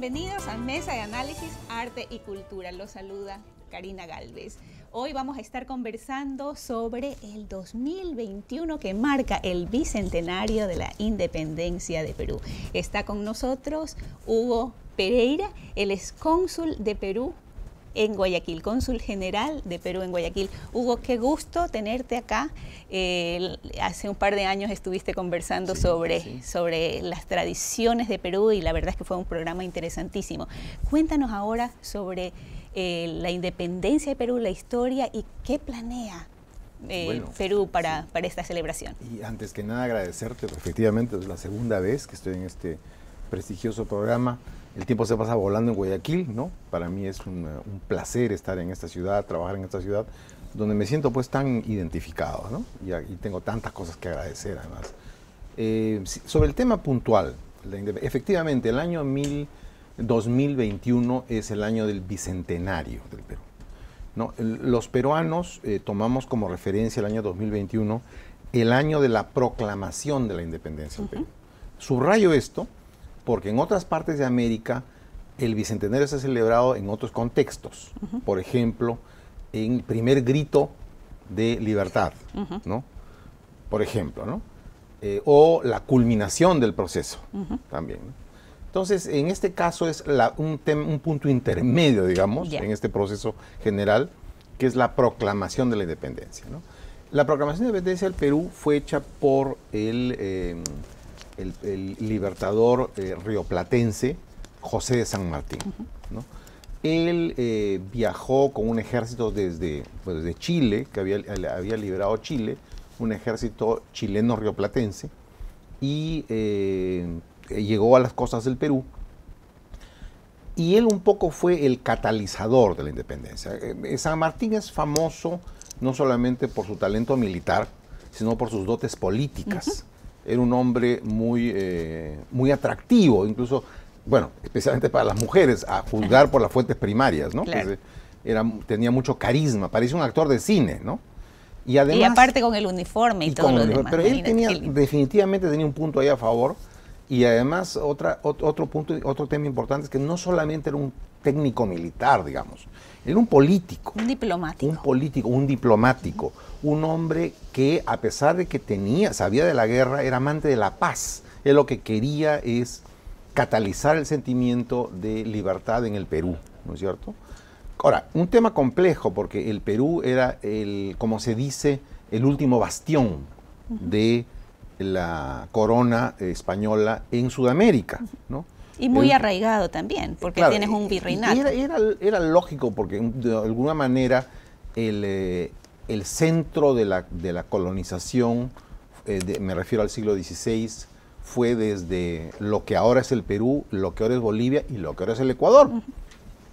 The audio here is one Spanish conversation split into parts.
Bienvenidos a Mesa de Análisis Arte y Cultura. Los saluda Karina Galvez. Hoy vamos a estar conversando sobre el 2021 que marca el bicentenario de la independencia de Perú. Está con nosotros Hugo Pereira, el excónsul de Perú en Guayaquil, cónsul general de Perú en Guayaquil. Hugo, qué gusto tenerte acá. hace un par de años estuviste conversando sobre, sobre las tradiciones de Perú y la verdad es que fue un programa interesantísimo. Cuéntanos ahora sobre eh, la independencia de Perú, la historia y qué planea eh, Perú para, para esta celebración. Y antes que nada agradecerte, efectivamente es la segunda vez que estoy en este prestigioso programa. El tiempo se pasa volando en Guayaquil, ¿no? Para mí es eh, un, placer estar en esta ciudad, trabajar en esta ciudad, donde me siento pues tan identificado, ¿no? Y, tengo tantas cosas que agradecer además. Eh, sobre el tema puntual, efectivamente el año 2021 es el año del bicentenario del Perú. ¿no? Los peruanos eh, tomamos como referencia el año 2021 el año de la proclamación de la independencia del Perú. Subrayo esto porque en otras partes de América el bicentenario se ha celebrado en otros contextos. Por ejemplo, en el primer grito de libertad, ¿no? Por ejemplo, ¿no? Eh, o la culminación del proceso también. Entonces, en este caso es un, punto intermedio, digamos, en este proceso general, que es la proclamación de la independencia. La proclamación de la independencia del Perú fue hecha por el eh, el, libertador eh, rioplatense José de San Martín. Él eh, viajó con un ejército desde, pues, Chile, que había, liberado Chile, un ejército chileno rioplatense, y eh, llegó a las costas del Perú. Y él un poco fue el catalizador de la independencia. San Martín es famoso no solamente por su talento militar, sino por sus dotes políticas era un hombre muy, eh, muy atractivo, incluso, bueno, especialmente para las mujeres, a juzgar por las fuentes primarias, ¿no? Pues, eh, era, tenía mucho carisma, parecía un actor de cine, ¿no? Y, además, y aparte con el uniforme y, todo lo demás. Pero él tenía, definitivamente tenía un punto ahí a favor. Y además, otra, otro, punto, otro tema importante es que no solamente era un técnico militar, digamos, era un político. Un diplomático. Un político, un diplomático. Un hombre que, a pesar de que tenía, sabía de la guerra, era amante de la paz. Él lo que quería es catalizar el sentimiento de libertad en el Perú, ¿no es cierto? Ahora, un tema complejo porque el Perú era el, como se dice, el último bastión de la corona española en Sudamérica, ¿no? Y muy arraigado también, porque tienes un virreinato. Era, lógico, porque de alguna manera el, eh, centro de la, colonización, eh, me refiero al siglo XVI, fue desde lo que ahora es el Perú, lo que ahora es Bolivia y lo que ahora es el Ecuador.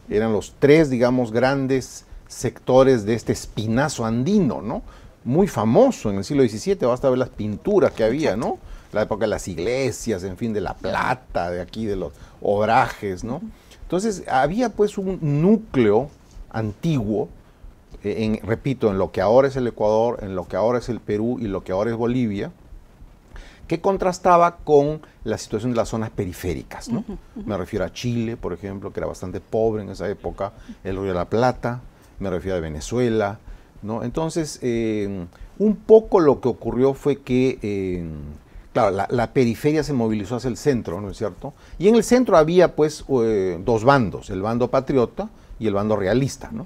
Eran los tres, digamos, grandes sectores de este espinazo andino, ¿no? Muy famoso en el siglo XVII, basta ver las pinturas que había, ¿no? la época de las iglesias, en fin, de la plata, de aquí, de los obrajes, ¿no? Entonces, había pues un núcleo antiguo, eh, repito, en lo que ahora es el Ecuador, en lo que ahora es el Perú y lo que ahora es Bolivia, que contrastaba con la situación de las zonas periféricas. ¿no? Me refiero a Chile, por ejemplo, que era bastante pobre en esa época, el Río de la Plata, me refiero a Venezuela. ¿no? Entonces, eh, un poco lo que ocurrió fue que eh, claro, la, periferia se movilizó hacia el centro, ¿no es cierto? Y en el centro había pues eh, dos bandos, el bando patriota y el bando realista, ¿no?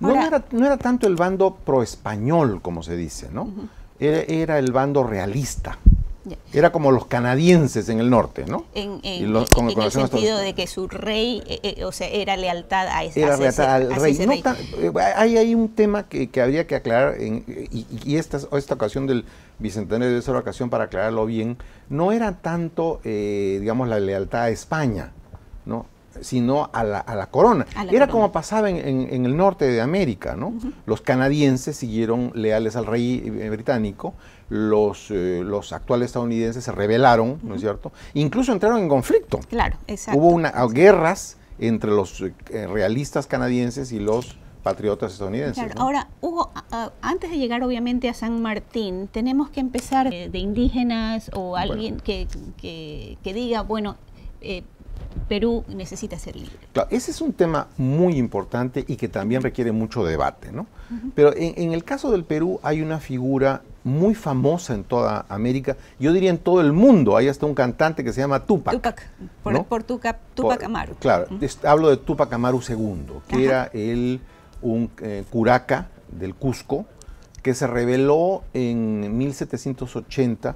no, era, tanto el bando pro español, como se dice, ¿no? era, el bando realista, era como los canadienses en el norte, ¿no? En, el sentido de que su rey, eh, eh, o sea, era lealtad a ese, rey. Eh, hay, un tema que, habría que aclarar, y, esta, esta ocasión del Bicentenario debe ser ocasión para aclararlo bien, no era tanto, digamos, la lealtad a España, ¿no? sino a la, a la corona. Era como pasaba en, en, el norte de América, ¿no? Los canadienses siguieron leales al rey eh, británico, los, eh, los actuales estadounidenses se rebelaron, ¿no es cierto? Incluso entraron en conflicto. Claro, exacto. Hubo una, ah, guerras entre los eh, realistas canadienses y los patriotas estadounidenses. Claro. Ahora, Hugo, ah, ah, antes de llegar obviamente a San Martín, tenemos que empezar de, indígenas o alguien que, que, diga, bueno, eh, Perú necesita ser libre. ese es un tema muy importante y que también requiere mucho debate, ¿no? Pero en, el caso del Perú hay una figura muy famosa en toda América, yo diría en todo el mundo, hay hasta un cantante que se llama Tupac. Tupac, por, Tupac, Amaru. Claro, hablo de Tupac Amaru II, que era el, un eh, curaca del Cusco, que se rebeló en 1780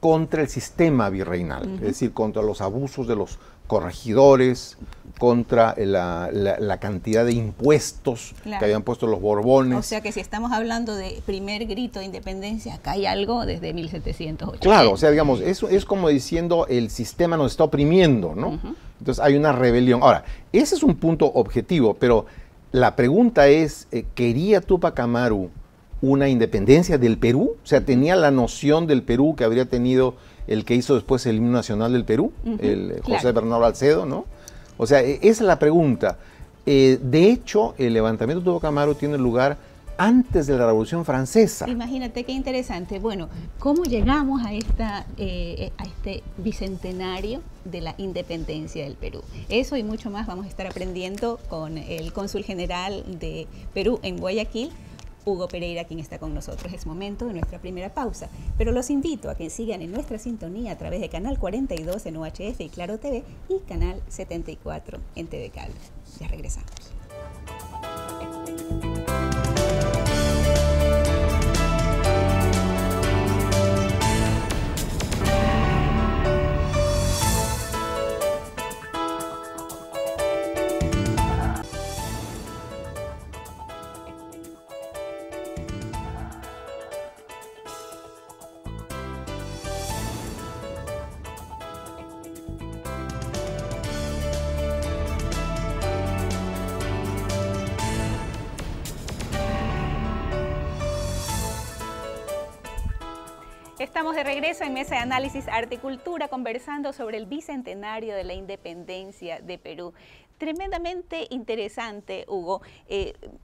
contra el sistema virreinal, es decir, contra los abusos de los corregidores, contra la, cantidad de impuestos que habían puesto los Borbones. O sea que si estamos hablando de primer grito de independencia, acá hay algo desde 1780. Claro, o sea, digamos, eso es como diciendo el sistema nos está oprimiendo, ¿no? Entonces hay una rebelión. Ahora, ese es un punto objetivo, pero la pregunta es, eh, ¿quería Tupac Amaru una independencia del Perú? O sea, ¿tenía la noción del Perú que habría tenido el que hizo después el himno nacional del Perú, el José Bernardo Alcedo, ¿no? O sea, e-, esa es la pregunta. Eh, de hecho, el levantamiento de Bocamaro tiene lugar antes de la Revolución Francesa. Imagínate qué interesante. Bueno, ¿cómo llegamos a, esta, eh, a este bicentenario de la independencia del Perú? Eso y mucho más vamos a estar aprendiendo con el cónsul general de Perú en Guayaquil, Hugo Pereira, quien está con nosotros. Es momento de nuestra primera pausa, pero los invito a que sigan en nuestra sintonía a través de Canal 42 en UHF y Claro TV y Canal 74 en TV Cable. Ya regresamos. Estamos de regreso en Mesa de Análisis Arte y Cultura conversando sobre el bicentenario de la independencia de Perú. Tremendamente interesante, Hugo.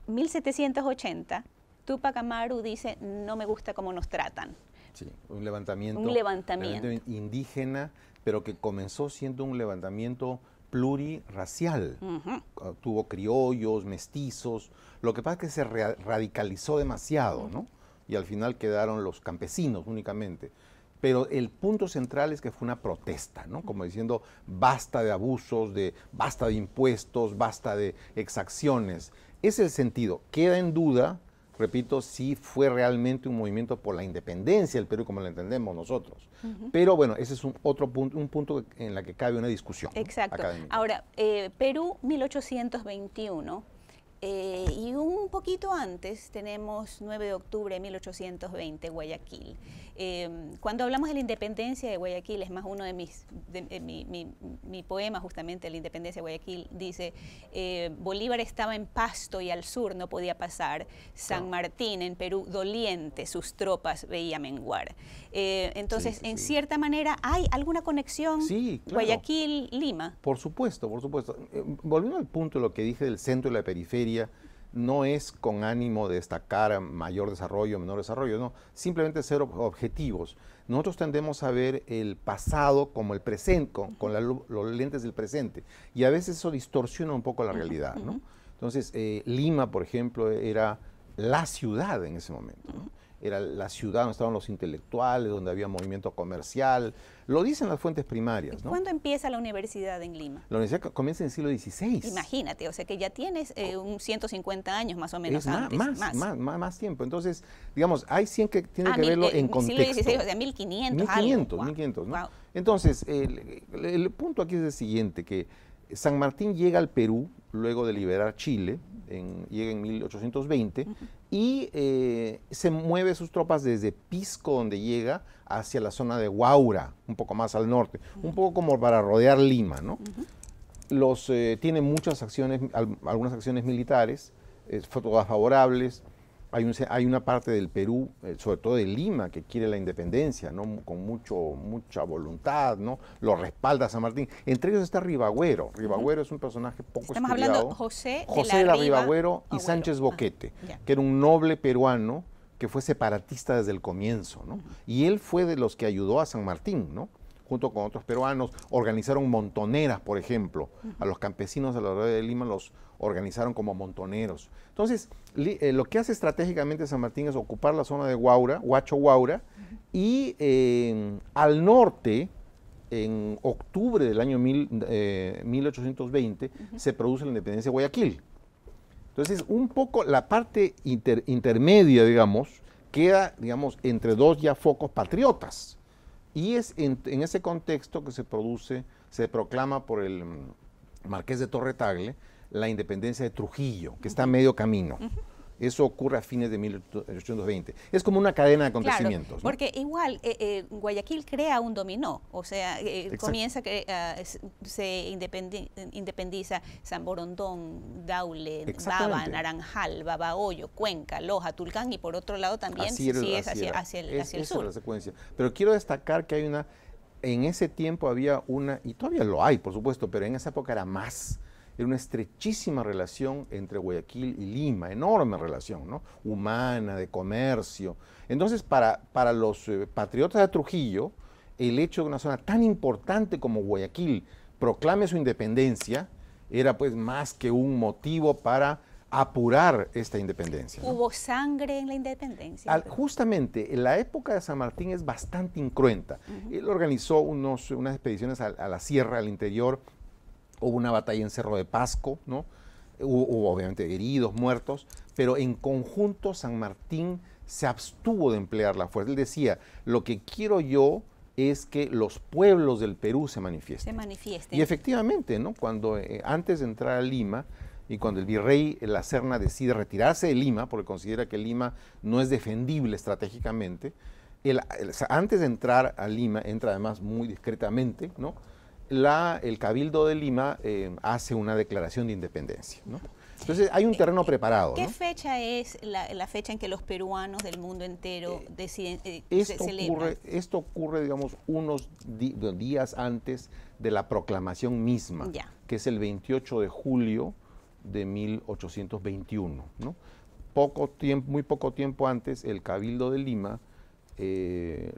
1780, eh, Tupac Amaru dice, no me gusta cómo nos tratan. Sí, un levantamiento, un levantamiento. indígena, pero que comenzó siendo un levantamiento plurirracial. Tuvo criollos, mestizos. Lo que pasa es que se radicalizó demasiado, ¿no? y al final quedaron los campesinos únicamente. Pero el punto central es que fue una protesta, ¿no? Como diciendo, basta de abusos, de, basta de impuestos, basta de exacciones. Es el sentido. Queda en duda, repito, si fue realmente un movimiento por la independencia del Perú como lo entendemos nosotros. Pero bueno, ese es un otro punto, un punto en la que cabe una discusión. Exacto. Ahora, eh, Perú 1821 eh, y un poquito antes tenemos 9 de octubre de 1820, Guayaquil. Em, cuando hablamos de la independencia de Guayaquil, es más uno de mis, de, eh, mi, mi, poema justamente, La independencia de Guayaquil, dice, eh, Bolívar estaba en Pasto y al sur no podía pasar, San Martín en Perú doliente, sus tropas veía menguar. entonces, en cierta manera, ¿hay alguna conexión claro. Guayaquil-Lima? Por supuesto, por supuesto. volviendo al punto de lo que dije del centro y la periferia, no es con ánimo de destacar mayor desarrollo, menor desarrollo, no, simplemente ser objetivos. Nosotros tendemos a ver el pasado como el presente, con, los lentes del presente, y a veces eso distorsiona un poco la realidad, ¿no? Entonces, eh, Lima, por ejemplo, era la ciudad en ese momento, ¿no? era la ciudad donde estaban los intelectuales, donde había movimiento comercial. Lo dicen las fuentes primarias. ¿no? ¿Cuándo empieza la universidad en Lima? La universidad comienza en el siglo XVI. Imagínate, o sea que ya tienes eh, un 150 años más o menos antes. Más más. más, tiempo. Entonces, digamos, hay 100 que tienen ah, que verlo en eh, contexto. Siglo XVI, o sea, 1500. 1500, 1500 ¿no? Entonces, el punto aquí es el siguiente, que San Martín llega al Perú luego de liberar Chile, llega en 1820 y eh, se mueve sus tropas desde Pisco, donde llega, hacia la zona de Guaura, un poco más al norte, un poco como para rodear Lima, ¿no? Los, eh, tiene muchas acciones, algunas acciones militares, eh, favorables, hay, una parte del Perú, eh, sobre todo de Lima, que quiere la independencia, ¿no? con mucho, mucha voluntad, ¿no? lo respalda San Martín. Entre ellos está Ribagüero. Ribagüero es un personaje poco Estamos hablando José, José de la, Ribagüero y Sánchez ah, Boquete, que era un noble peruano que fue separatista desde el comienzo, ¿no? Y él fue de los que ayudó a San Martín, ¿no? junto con otros peruanos, organizaron montoneras, por ejemplo. A los campesinos de la red de Lima los organizaron como montoneros. Entonces, eh, lo que hace estratégicamente San Martín es ocupar la zona de Guaura, Huacho Guaura, y em, al norte, en octubre del año 1820, eh, se produce la independencia de Guayaquil. Entonces, un poco la parte intermedia, digamos, queda, digamos, entre dos ya focos patriotas. Y es en, ese contexto que se produce, se proclama por el mm, Marqués de Torre la independencia de Trujillo, que está a medio camino. Eso ocurre a fines de 1820. Es como una cadena de acontecimientos. Claro, porque igual eh, eh, Guayaquil crea un dominó, o sea, eh, comienza que se independiza San Borondón, Daule, Baba, Naranjal, Babahoyo, Cuenca, Loja, Tulcán y por otro lado también hacia, el, sur. La secuencia. Pero quiero destacar que hay una, en ese tiempo había una, y todavía lo hay, por supuesto, pero en esa época era más era una estrechísima relación entre Guayaquil y Lima, enorme relación, ¿no? Humana, de comercio. Entonces, para, para los eh, patriotas de Trujillo, el hecho de una zona tan importante como Guayaquil proclame su independencia era pues más que un motivo para apurar esta independencia. Hubo sangre en la independencia. Pues. justamente, la época de San Martín es bastante incruenta. Él organizó unos, unas expediciones a, la sierra, al interior, Hubo una batalla en Cerro de Pasco, ¿no? Hubo, obviamente heridos, muertos, pero en conjunto San Martín se abstuvo de emplear la fuerza. Él decía, lo que quiero yo es que los pueblos del Perú se manifiesten. Se manifiesten. Y efectivamente, ¿no? Cuando eh, antes de entrar a Lima, y cuando el virrey La Serna decide retirarse de Lima, porque considera que Lima no es defendible estratégicamente, antes de entrar a Lima, entra además muy discretamente, ¿no? la, el Cabildo de Lima eh, hace una declaración de independencia. ¿no? Entonces hay un terreno preparado. ¿Qué fecha es la, fecha en que los peruanos del mundo entero eh, deciden eh, esto celebran? Ocurre, esto ocurre, digamos, unos días antes de la proclamación misma, que es el 28 de julio de 1821. Poco tiempo, muy poco tiempo antes, el Cabildo de Lima se,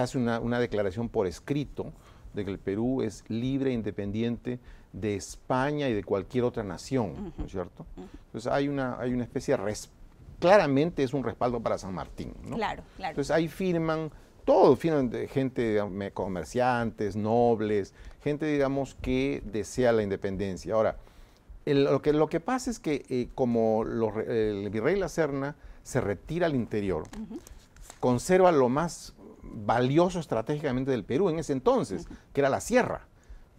hace una declaración por escrito de que el Perú es libre e independiente de España y de cualquier otra nación, ¿no es cierto? Entonces hay una, hay una especie de... Res, claramente es un respaldo para San Martín, ¿no? Claro, claro. Entonces ahí firman todo, firman gente, comerciantes, nobles, gente, digamos, que desea la independencia. Ahora, lo, que, lo que pasa es que eh, como el virrey La Serna se retira al interior, conserva lo más valioso estratégicamente del Perú en ese entonces, que era la sierra,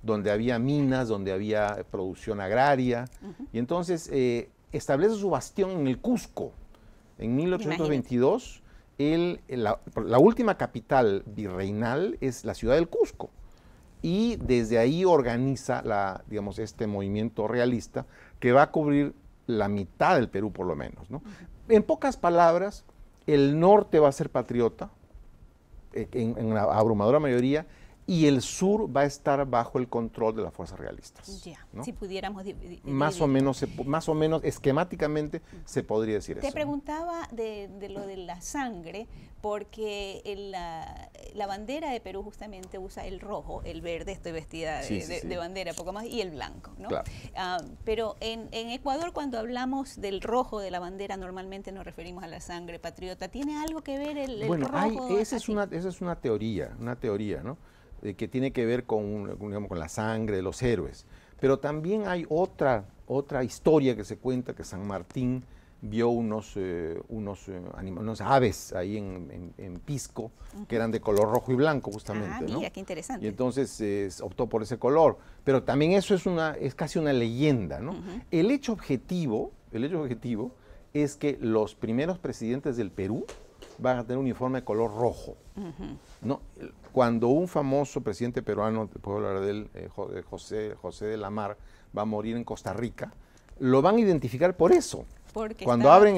donde había minas, donde había eh, producción agraria. Y entonces eh, establece su bastión en el Cusco. En 1822, eh, la, última capital virreinal es la ciudad del Cusco. Y desde ahí organiza la, digamos, este movimiento realista que va a cubrir la mitad del Perú por lo menos. En pocas palabras, el norte va a ser patriota, en, una la abrumadora mayoría y el sur va a estar bajo el control de las fuerzas realistas. Ya, Si pudiéramos más o menos mm. más o menos esquemáticamente se podría decir eso. Te preguntaba de, lo de la sangre porque la, bandera de Perú justamente usa el rojo, el verde, estoy vestida de, bandera poco más y el blanco, ¿no? Claro. Ah, pero en, Ecuador cuando hablamos del rojo de la bandera normalmente nos referimos a la sangre patriota. ¿Tiene algo que ver el, el bueno, esa es esa es una teoría, una teoría, ¿no? Eh, que tiene que ver con, con la sangre de los héroes. Pero también hay otra, otra historia que se cuenta que San Martín vio unos, eh, eh, unos, aves ahí en, Pisco, que eran de color rojo y blanco justamente. Ah, mira, qué interesante. Y entonces optó por ese color. Pero también eso es, una, es casi una leyenda, ¿no? El hecho objetivo, el hecho objetivo es que los primeros presidentes del Perú van a tener un uniforme de color rojo. ¿no? Cuando un famoso presidente peruano, puedo hablar de él, eh, eh, José, José de la Mar, va a morir en Costa Rica, lo van a identificar por eso. Cuando abren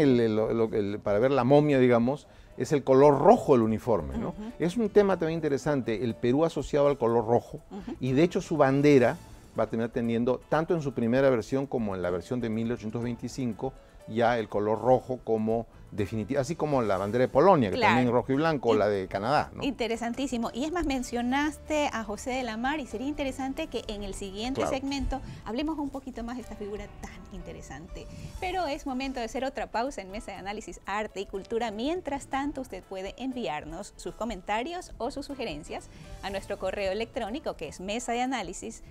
para ver la momia, digamos, es el color rojo el uniforme. ¿no? Es un tema también interesante, el Perú asociado al color rojo, y de hecho su bandera va a terminar teniendo, tanto en su primera versión como en la versión de 1825, ya el color rojo como definitiva, así como la bandera de Polonia, que también rojo y blanco, la de Canadá. Interesantísimo. Y es más, mencionaste a José de la Mar y sería interesante que en el siguiente segmento hablemos un poquito más de esta figura tan interesante. Pero es momento de hacer otra pausa en Mesa de Análisis Arte y Cultura. Mientras tanto, usted puede enviarnos sus comentarios o sus sugerencias a nuestro correo electrónico que es mesa de análisis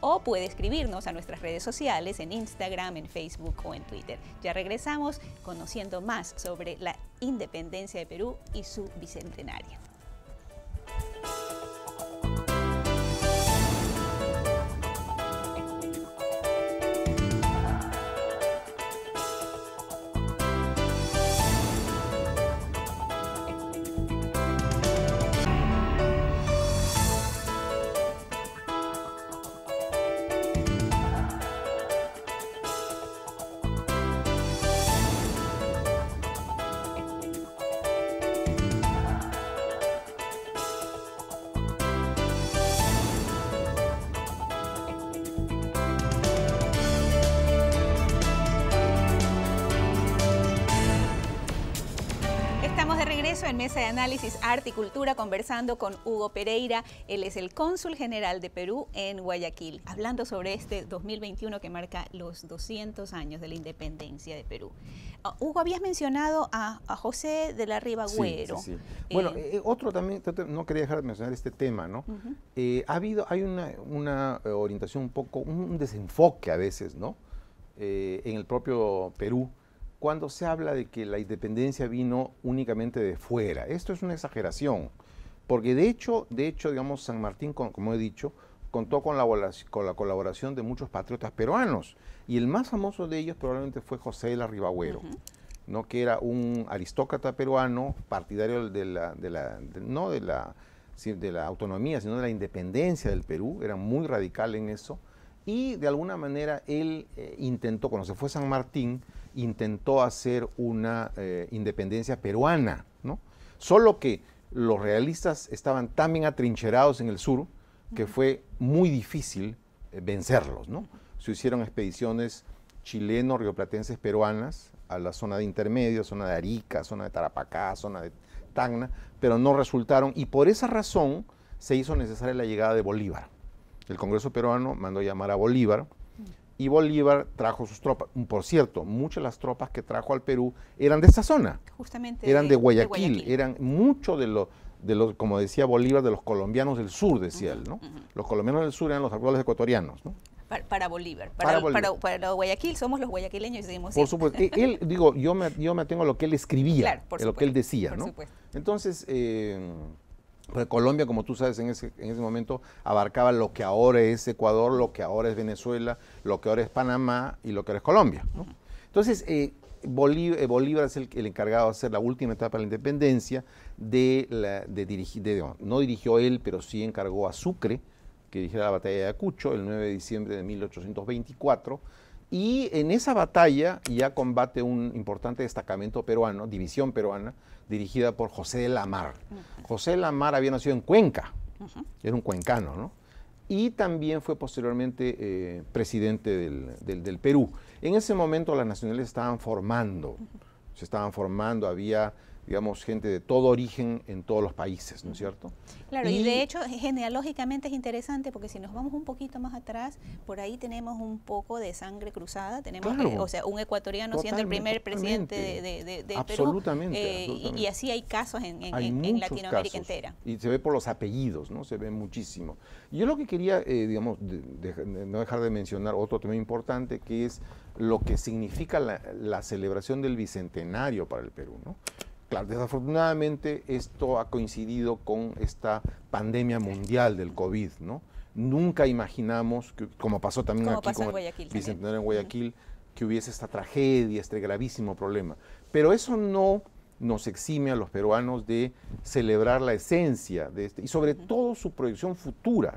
o puede escribirnos a nuestras redes sociales en Instagram, en Facebook o en Twitter ya regresamos conociendo más sobre la independencia de Perú y su bicentenario. Mesa de Análisis Arte y Cultura conversando con Hugo Pereira. Él es el cónsul general de Perú en Guayaquil, hablando sobre este 2021 que marca los 200 años de la independencia de Perú. Ah, Hugo, habías mencionado a, José de la Riva Güero. Sí, sí, bueno, eh, eh, otro también, no quería dejar de mencionar este tema, ¿no? Eh, ha habido, hay una, orientación un poco, un desenfoque a veces, ¿no? en el propio Perú cuando se habla de que la independencia vino únicamente de fuera. Esto es una exageración, porque de hecho, de hecho, digamos, San Martín, como he dicho, contó con la, con la colaboración de muchos patriotas peruanos, y el más famoso de ellos probablemente fue José de la Ribagüero. ¿no? que era un aristócrata peruano, partidario de la, de la no de la, de la autonomía, sino de la independencia del Perú, era muy radical en eso, y de alguna manera él eh, intentó, cuando se fue a San Martín, intentó hacer una eh, independencia peruana, ¿no? Solo que los realistas estaban tan bien atrincherados en el sur que fue muy difícil eh, vencerlos, ¿no? Se hicieron expediciones chilenos, rioplatenses, peruanas a la zona de intermedio, zona de Arica, zona de Tarapacá, zona de Tacna, pero no resultaron y por esa razón se hizo necesaria la llegada de Bolívar el Congreso peruano mandó llamar a Bolívar y Bolívar trajo sus tropas. Por cierto, muchas de las tropas que trajo al Perú eran de esta zona. Justamente. Eran de, Guayaquil, eran mucho de los, de como decía Bolívar, de los colombianos del sur, decía él, ¿no? Los colombianos del sur eran los actuales ecuatorianos, ¿no? Para, Bolívar. Para, Guayaquil somos los guayaquileños, y decimos. Por supuesto. E, él, digo, yo me, me atengo a lo que él escribía, a lo que él decía, por ¿no? Supuesto. Entonces, eh, porque Colombia, como tú sabes, en ese, momento abarcaba lo que ahora es Ecuador, lo que ahora es Venezuela, lo que ahora es Panamá y lo que ahora es Colombia. Entonces, eh, eh, Bolívar, es el, encargado de hacer la última etapa de la independencia, la, de, no, dirigió él, pero sí encargó a Sucre que dirigiera la batalla de Acucho, el 9 de diciembre de 1824 y en esa batalla ya combate un importante destacamento peruano, división peruana, dirigida por José Lamar. José Lamar había nacido en Cuenca, era un cuencano, ¿no? Y también fue posteriormente eh, presidente del, del, Perú. En ese momento las nacionales estaban formando, se estaban formando, había digamos, gente de todo origen en todos los países, ¿no es cierto? Claro, y, de hecho genealógicamente es interesante porque si nos vamos un poquito más atrás, por ahí tenemos un poco de sangre cruzada, tenemos, eh, o sea, un ecuatoriano siendo el primer presidente de, Perú. absolutamente. Eh, y, así hay casos en, en, Latinoamérica entera. Y se ve por los apellidos, ¿no? Se ve muchísimo. yo lo que quería, eh, digamos, no dejar de mencionar otro tema importante que es lo que significa la celebración del Bicentenario para el Perú, ¿no? desafortunadamente esto ha coincidido con esta pandemia mundial del COVID, ¿no? Nunca imaginamos, como pasó también aquí en Guayaquil, que hubiese esta tragedia, este gravísimo problema. Pero eso no nos exime a los peruanos de celebrar la esencia de este, y sobre todo su proyección futura,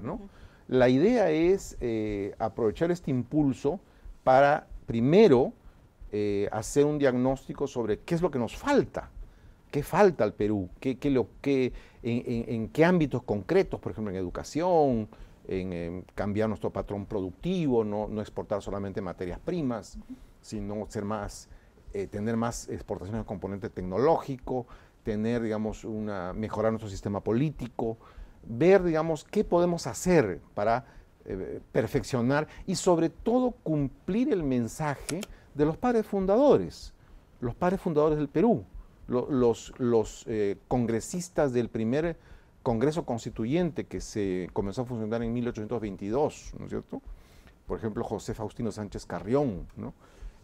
La idea es eh, aprovechar este impulso para, primero, eh, hacer un diagnóstico sobre qué es lo que nos falta, ¿Qué falta al Perú? ¿Qué, lo, qué, en, qué ámbitos concretos, por ejemplo, en educación, en, cambiar nuestro patrón productivo, no, exportar solamente materias primas, sino ser más, eh, tener más exportaciones de componente tecnológico, tener, digamos, una, mejorar nuestro sistema político, ver, digamos, qué podemos hacer para eh, perfeccionar y sobre todo cumplir el mensaje de los padres fundadores, los padres fundadores del Perú los, los eh, congresistas del primer Congreso Constituyente que se comenzó a funcionar en 1822, ¿no es cierto? Por ejemplo, José Faustino Sánchez Carrión, ¿no?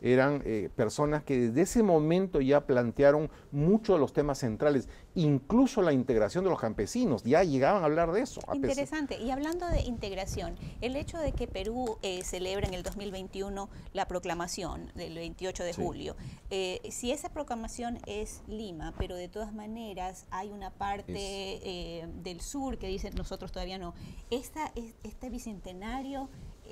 eran eh, personas que desde ese momento ya plantearon muchos de los temas centrales, incluso la integración de los campesinos, ya llegaban a hablar de eso. Interesante, y hablando de integración, el hecho de que Perú eh, celebra en el 2021 la proclamación del 28 de julio, eh, si esa proclamación es Lima, pero de todas maneras hay una parte eh, del sur que dice, nosotros todavía no, esta, este bicentenario...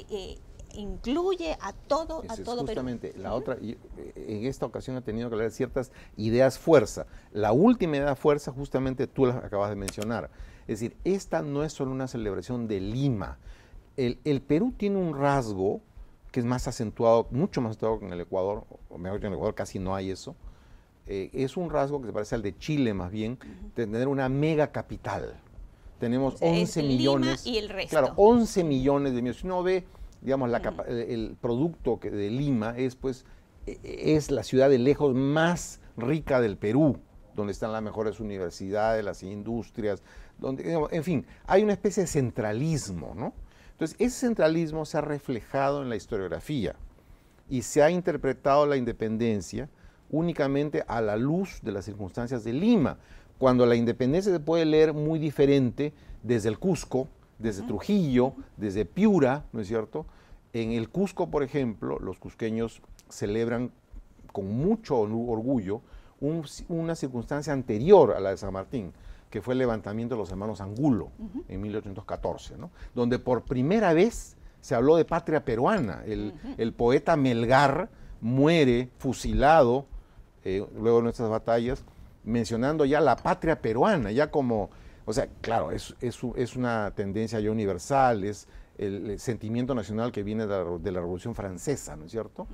Eh, incluye a todo, Perú. a justamente, la otra, eh, en esta ocasión ha tenido que hablar ciertas ideas fuerza. La última idea fuerza, justamente tú las acabas de mencionar. Es decir, esta no es solo una celebración de Lima. El, Perú tiene un rasgo que es más acentuado, mucho más acentuado que en el Ecuador, o mejor que en el Ecuador casi no hay eso. Eh, es un rasgo que se parece al de Chile más bien, tener una mega capital tenemos 11 millones. Lima y el resto. Claro, 11 millones de millones. Si uno ve digamos, el producto que de Lima es, pues, e, e, es la ciudad de lejos más rica del Perú, donde están las mejores universidades, las industrias, donde, en fin, hay una especie de centralismo, ¿no? Entonces, ese centralismo se ha reflejado en la historiografía y se ha interpretado la independencia únicamente a la luz de las circunstancias de Lima, cuando la independencia se puede leer muy diferente desde el Cusco, desde Trujillo, desde Piura, ¿no es cierto? En el Cusco, por ejemplo, los cusqueños celebran con mucho orgullo una circunstancia anterior a la de San Martín, que fue el levantamiento de los hermanos Angulo en 1814, ¿no? donde por primera vez se habló de patria peruana. El, poeta Melgar muere fusilado eh, luego de nuestras batallas, mencionando ya la patria peruana, ya como o sea, claro, es, es, una tendencia ya universal, es el, sentimiento nacional que viene de la, Revolución Francesa, ¿no es cierto?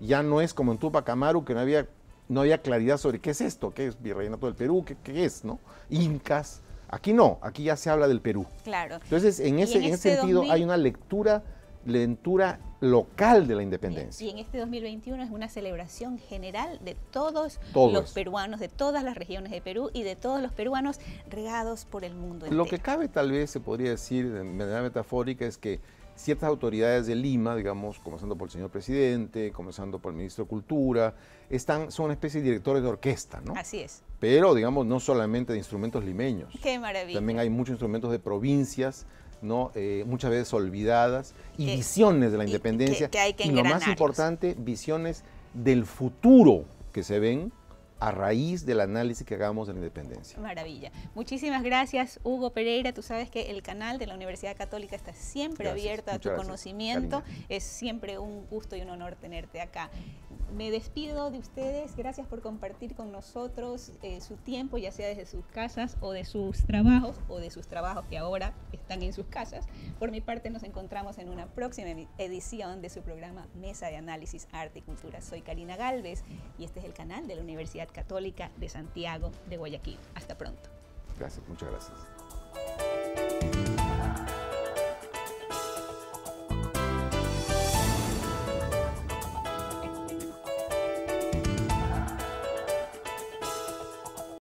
Ya no es como en Tupac Amaru, que no había, no había claridad sobre qué es esto, qué es virreinato del Perú, qué, qué es, ¿no? Incas. Aquí no, aquí ya se habla del Perú. Claro. Entonces, en ese, ese este sentido hay una lectura lentura local de la independencia. Y en este 2021 es una celebración general de todos, los peruanos, de todas las regiones de Perú y de todos los peruanos regados por el mundo. Lo que cabe tal vez se podría decir de manera metafórica es que ciertas autoridades de Lima, digamos, comenzando por el señor presidente, comenzando por el ministro de Cultura, están, son una especie de directores de orquesta, ¿no? Así es. Pero, digamos, no solamente de instrumentos limeños. Qué maravilla. También hay muchos instrumentos de provincias, ¿no? Eh, muchas veces olvidadas, y visiones de la independencia. y lo más importante, visiones del futuro que se ven a raíz del análisis que hagamos de la independencia. Maravilla. Muchísimas gracias, Hugo Pereira. Tú sabes que el canal de la Universidad Católica está siempre abierto a tu conocimiento. Es siempre un gusto y un honor tenerte acá. Me despido de ustedes. Gracias por compartir con nosotros eh, su tiempo, ya sea desde sus casas o de sus trabajos o de sus trabajos que ahora están en sus casas. Por mi parte, nos encontramos en una próxima edición de su programa Mesa de Análisis Arte y Cultura. Soy Karina Galvez y este es el canal de la Universidad Católica de Santiago de Guayaquil. Hasta pronto. Gracias, muchas gracias.